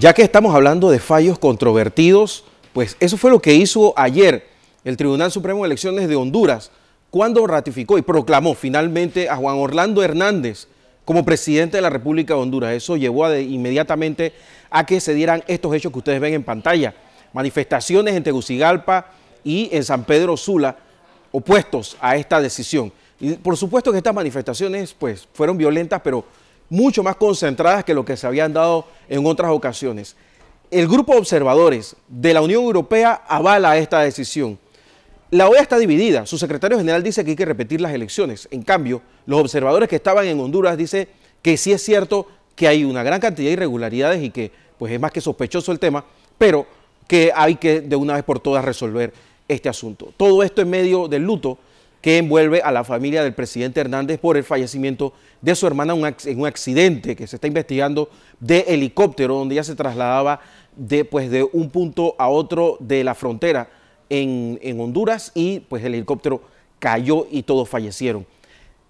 Ya que estamos hablando de fallos controvertidos, pues eso fue lo que hizo ayer el Tribunal Supremo de Elecciones de Honduras cuando ratificó y proclamó finalmente a Juan Orlando Hernández como presidente de la República de Honduras. Eso llevó inmediatamente a que se dieran estos hechos que ustedes ven en pantalla. Manifestaciones en Tegucigalpa y en San Pedro Sula opuestos a esta decisión. Y por supuesto que estas manifestaciones pues, fueron violentas, pero mucho más concentradas que lo que se habían dado en otras ocasiones. El grupo de observadores de la Unión Europea avala esta decisión. La OEA está dividida. Su secretario general dice que hay que repetir las elecciones. En cambio, los observadores que estaban en Honduras dicen que sí es cierto que hay una gran cantidad de irregularidades y que pues es más que sospechoso el tema, pero que hay que de una vez por todas resolver este asunto. Todo esto en medio del luto que envuelve a la familia del presidente Hernández por el fallecimiento de su hermana en un accidente que se está investigando de helicóptero, donde ella se trasladaba de, pues, de un punto a otro de la frontera en, Honduras y pues el helicóptero cayó y todos fallecieron.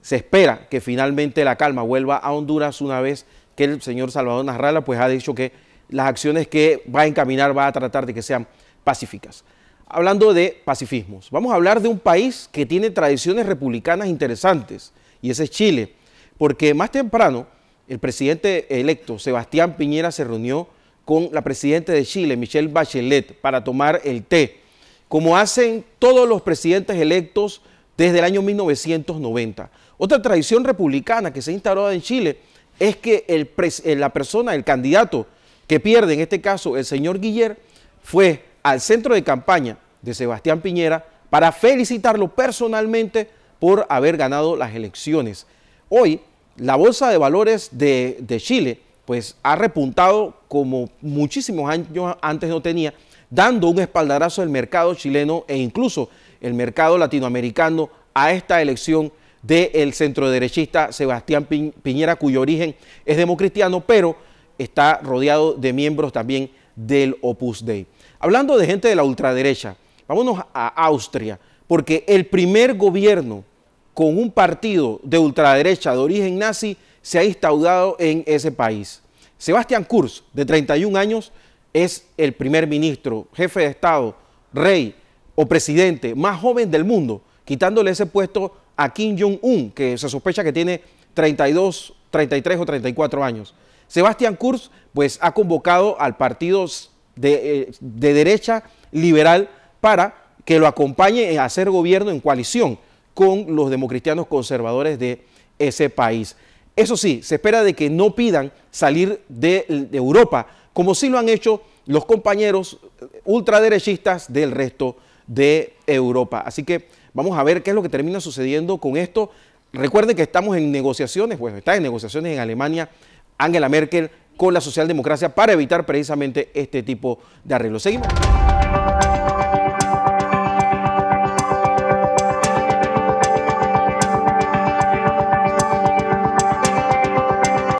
Se espera que finalmente la calma vuelva a Honduras una vez que el señor Salvador Narrala pues ha dicho que las acciones que va a encaminar va a tratar de que sean pacíficas hablando de pacifismos. Vamos a hablar de un país que tiene tradiciones republicanas interesantes, y ese es Chile, porque más temprano el presidente electo, Sebastián Piñera, se reunió con la presidenta de Chile, Michelle Bachelet, para tomar el té, como hacen todos los presidentes electos desde el año 1990. Otra tradición republicana que se ha instaurado en Chile es que el la persona, el candidato que pierde, en este caso el señor Guillermo fue al centro de campaña de Sebastián Piñera para felicitarlo personalmente por haber ganado las elecciones. Hoy, la Bolsa de Valores de, Chile pues, ha repuntado como muchísimos años antes no tenía, dando un espaldarazo al mercado chileno e incluso el mercado latinoamericano a esta elección del de centroderechista Sebastián Piñera, cuyo origen es democristiano, pero está rodeado de miembros también del Opus Dei. Hablando de gente de la ultraderecha, vámonos a Austria, porque el primer gobierno con un partido de ultraderecha de origen nazi se ha instaurado en ese país. Sebastián Kurz, de 31 años, es el primer ministro, jefe de Estado, rey o presidente más joven del mundo, quitándole ese puesto a Kim Jong-un, que se sospecha que tiene 32, 33 o 34 años. Sebastián Kurz pues, ha convocado al partido eh, de, derecha liberal para que lo acompañe a hacer gobierno en coalición con los democristianos conservadores de ese país. Eso sí, se espera de que no pidan salir de, Europa, como sí lo han hecho los compañeros ultraderechistas del resto de Europa. Así que vamos a ver qué es lo que termina sucediendo con esto. Recuerden que estamos en negociaciones, bueno, está en negociaciones en Alemania Angela Merkel con la socialdemocracia para evitar precisamente este tipo de arreglos. Seguimos.